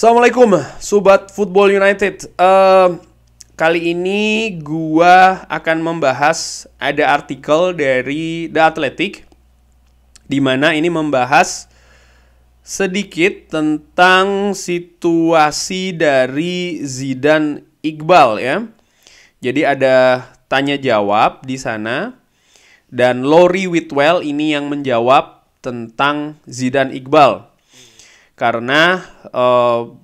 Assalamualaikum, sobat Football United. Uh, kali ini gua akan membahas ada artikel dari The Athletic di mana ini membahas sedikit tentang situasi dari Zidane Iqbal ya. Jadi ada tanya jawab di sana dan Lori Whitwell ini yang menjawab tentang Zidane Iqbal karena e,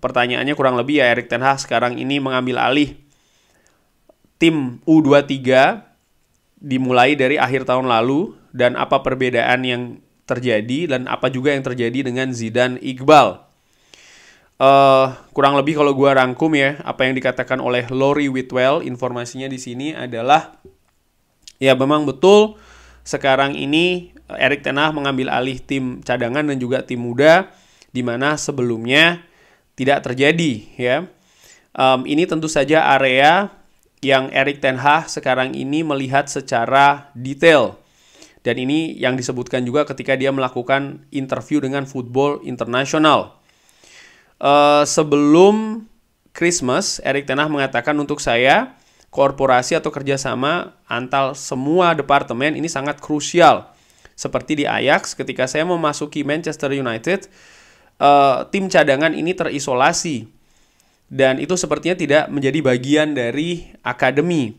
pertanyaannya kurang lebih ya Erik Ten Hag sekarang ini mengambil alih tim U23 dimulai dari akhir tahun lalu dan apa perbedaan yang terjadi dan apa juga yang terjadi dengan Zidane Iqbal. Uh, kurang lebih kalau gue rangkum ya apa yang dikatakan oleh Lori Whitwell informasinya di sini adalah ya memang betul sekarang ini Erik Ten Hag mengambil alih tim cadangan dan juga tim muda di mana sebelumnya tidak terjadi ya. Um, ini tentu saja area yang Erik Ten Hag sekarang ini melihat secara detail. Dan ini yang disebutkan juga ketika dia melakukan interview dengan Football International. Uh, sebelum Christmas, Erik Ten Hag mengatakan untuk saya, korporasi atau kerjasama antal semua departemen ini sangat krusial. Seperti di Ajax, ketika saya memasuki Manchester United, uh, tim cadangan ini terisolasi dan itu sepertinya tidak menjadi bagian dari akademi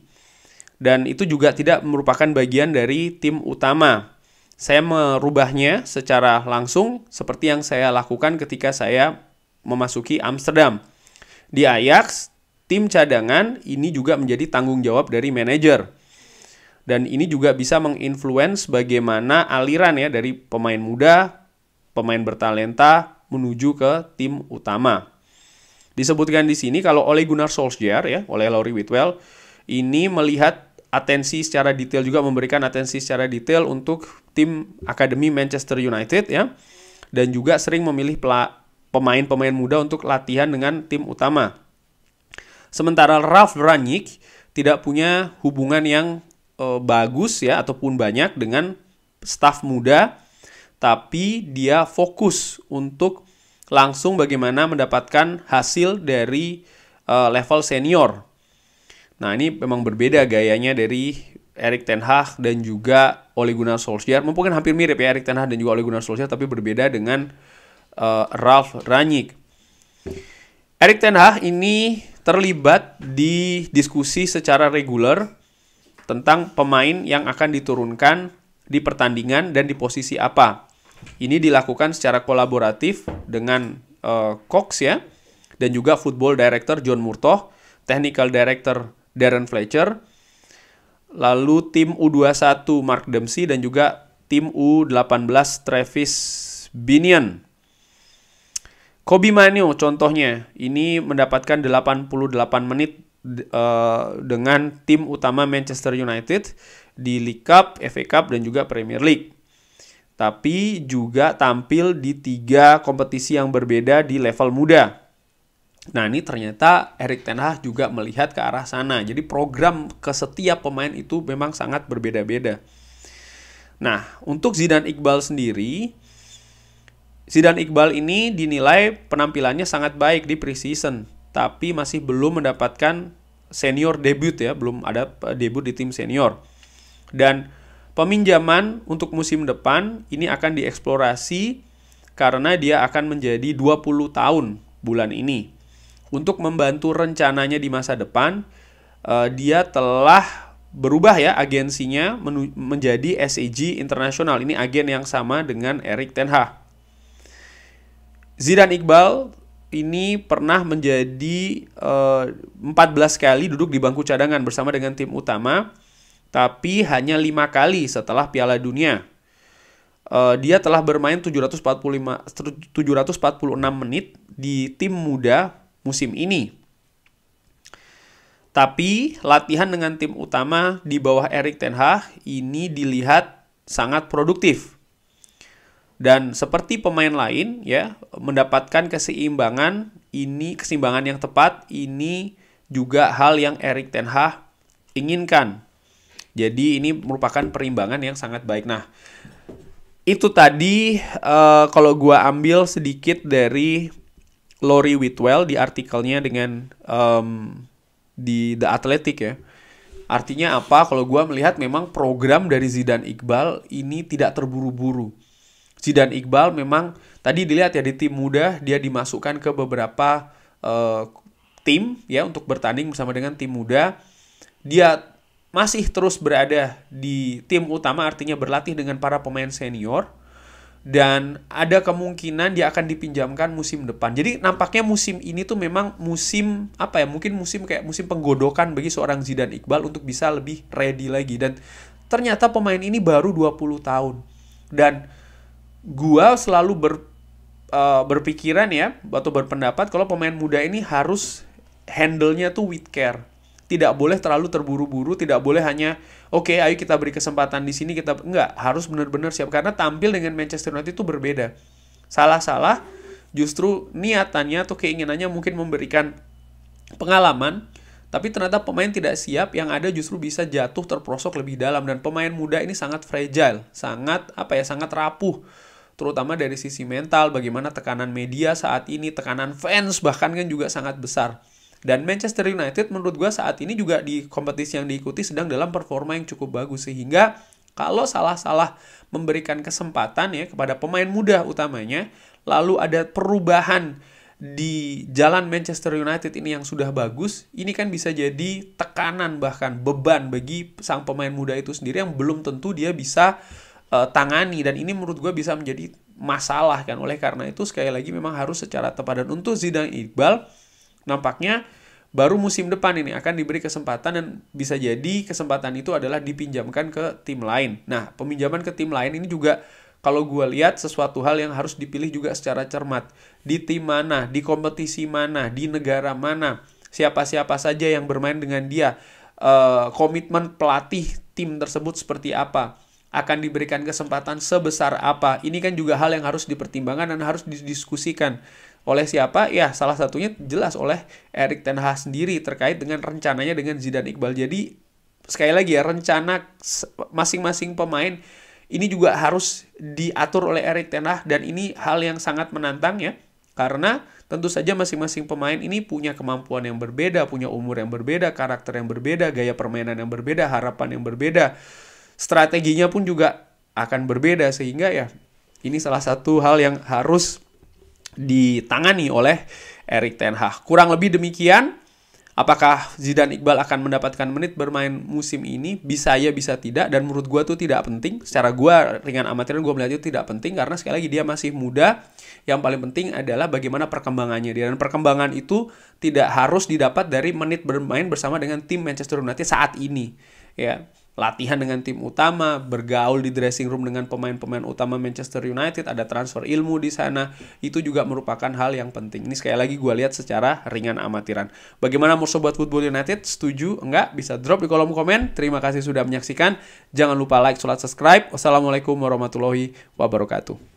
dan itu juga tidak merupakan bagian dari tim utama. Saya merubahnya secara langsung seperti yang saya lakukan ketika saya memasuki Amsterdam. Di Ajax, tim cadangan ini juga menjadi tanggung jawab dari manajer. Dan ini juga bisa menginfluence bagaimana aliran ya dari pemain muda, pemain bertalenta, menuju ke tim utama. Disebutkan di sini kalau oleh Gunnar Solskjaer ya, oleh Laurie Whitwell ini melihat atensi secara detail juga memberikan atensi secara detail untuk tim akademi Manchester United ya dan juga sering memilih pemain-pemain muda untuk latihan dengan tim utama. Sementara Ralf Rangnick tidak punya hubungan yang e, bagus ya ataupun banyak dengan staf muda tapi dia fokus untuk langsung bagaimana mendapatkan hasil dari uh, level senior. Nah, ini memang berbeda gayanya dari Erik Ten Hag dan juga Ole Gunnar Solskjaer. Mungkin hampir mirip ya Erik Ten Hag dan juga Ole Gunnar Solskjaer tapi berbeda dengan uh, Ralf Rangnick. Erik Ten Hag ini terlibat di diskusi secara reguler tentang pemain yang akan diturunkan di pertandingan dan di posisi apa. Ini dilakukan secara kolaboratif dengan uh, Cox ya dan juga football director John Murtoh, technical director Darren Fletcher, lalu tim U21 Mark Dempsey dan juga tim U18 Travis Binion. Kobe Manio contohnya, ini mendapatkan 88 menit uh, dengan tim utama Manchester United di League Cup, FA Cup dan juga Premier League tapi juga tampil di tiga kompetisi yang berbeda di level muda. Nah ini ternyata Erik Ten Hag juga melihat ke arah sana. Jadi program ke setiap pemain itu memang sangat berbeda-beda. Nah untuk Zidane Iqbal sendiri, Zidane Iqbal ini dinilai penampilannya sangat baik di preseason, tapi masih belum mendapatkan senior debut ya, belum ada eh, debut di tim senior. Dan Peminjaman untuk musim depan ini akan dieksplorasi karena dia akan menjadi 20 tahun bulan ini. Untuk membantu rencananya di masa depan, eh, dia telah berubah ya agensinya menjadi SEG International Ini agen yang sama dengan Erik Ten Hag. Zidane Iqbal ini pernah menjadi 14 eh, kali duduk di bangku cadangan bersama dengan tim utama tapi hanya lima kali setelah Piala Dunia. Uh, dia telah bermain 745 746 menit di tim muda musim ini. Tapi latihan dengan tim utama di bawah Erik ten Hag ini dilihat sangat produktif. Dan seperti pemain lain ya, mendapatkan keseimbangan ini keseimbangan yang tepat ini juga hal yang Erik ten Hag inginkan jadi ini merupakan perimbangan yang sangat baik. Nah, itu tadi uh, kalau gua ambil sedikit dari Lori Whitwell di artikelnya dengan um, di The Athletic ya. Artinya apa? Kalau gue melihat memang program dari Zidane Iqbal ini tidak terburu-buru. Zidane Iqbal memang tadi dilihat ya di tim muda dia dimasukkan ke beberapa uh, tim ya untuk bertanding bersama dengan tim muda. Dia masih terus berada di tim utama artinya berlatih dengan para pemain senior dan ada kemungkinan dia akan dipinjamkan musim depan. Jadi nampaknya musim ini tuh memang musim apa ya? Mungkin musim kayak musim penggodokan bagi seorang Zidane Iqbal untuk bisa lebih ready lagi dan ternyata pemain ini baru 20 tahun. Dan gua selalu ber uh, berpikiran ya atau berpendapat kalau pemain muda ini harus handle-nya tuh with care tidak boleh terlalu terburu-buru, tidak boleh hanya oke, okay, ayo kita beri kesempatan di sini kita enggak, harus benar-benar siap karena tampil dengan Manchester United itu berbeda. Salah-salah justru niatannya atau keinginannya mungkin memberikan pengalaman tapi ternyata pemain tidak siap yang ada justru bisa jatuh terprosok lebih dalam dan pemain muda ini sangat fragile, sangat apa ya, sangat rapuh terutama dari sisi mental bagaimana tekanan media saat ini, tekanan fans bahkan kan juga sangat besar. Dan Manchester United menurut gue saat ini juga di kompetisi yang diikuti sedang dalam performa yang cukup bagus sehingga kalau salah-salah memberikan kesempatan ya kepada pemain muda utamanya, lalu ada perubahan di jalan Manchester United ini yang sudah bagus, ini kan bisa jadi tekanan bahkan beban bagi sang pemain muda itu sendiri yang belum tentu dia bisa uh, tangani dan ini menurut gue bisa menjadi masalah kan oleh karena itu sekali lagi memang harus secara tepat dan untuk Zidane Iqbal nampaknya baru musim depan ini akan diberi kesempatan dan bisa jadi kesempatan itu adalah dipinjamkan ke tim lain. Nah, peminjaman ke tim lain ini juga kalau gue lihat sesuatu hal yang harus dipilih juga secara cermat. Di tim mana, di kompetisi mana, di negara mana, siapa-siapa saja yang bermain dengan dia, komitmen eh, komitmen pelatih tim tersebut seperti apa, akan diberikan kesempatan sebesar apa. Ini kan juga hal yang harus dipertimbangkan dan harus didiskusikan. Oleh siapa? Ya, salah satunya jelas oleh Erik Ten Hag sendiri terkait dengan rencananya dengan Zidane Iqbal. Jadi, sekali lagi ya, rencana masing-masing pemain ini juga harus diatur oleh Erik Ten Hag dan ini hal yang sangat menantang ya. Karena tentu saja masing-masing pemain ini punya kemampuan yang berbeda, punya umur yang berbeda, karakter yang berbeda, gaya permainan yang berbeda, harapan yang berbeda. Strateginya pun juga akan berbeda sehingga ya ini salah satu hal yang harus ditangani oleh Erik Ten Hag. Kurang lebih demikian, apakah Zidane Iqbal akan mendapatkan menit bermain musim ini? Bisa ya, bisa tidak. Dan menurut gue tuh tidak penting. Secara gue, ringan amatir gue melihat itu tidak penting. Karena sekali lagi dia masih muda. Yang paling penting adalah bagaimana perkembangannya. Dan perkembangan itu tidak harus didapat dari menit bermain bersama dengan tim Manchester United saat ini. Ya, latihan dengan tim utama, bergaul di dressing room dengan pemain-pemain utama Manchester United, ada transfer ilmu di sana. Itu juga merupakan hal yang penting. Ini sekali lagi gue lihat secara ringan amatiran. Bagaimana mau sobat Football United? Setuju? Enggak? Bisa drop di kolom komen. Terima kasih sudah menyaksikan. Jangan lupa like, sholat, subscribe. Wassalamualaikum warahmatullahi wabarakatuh.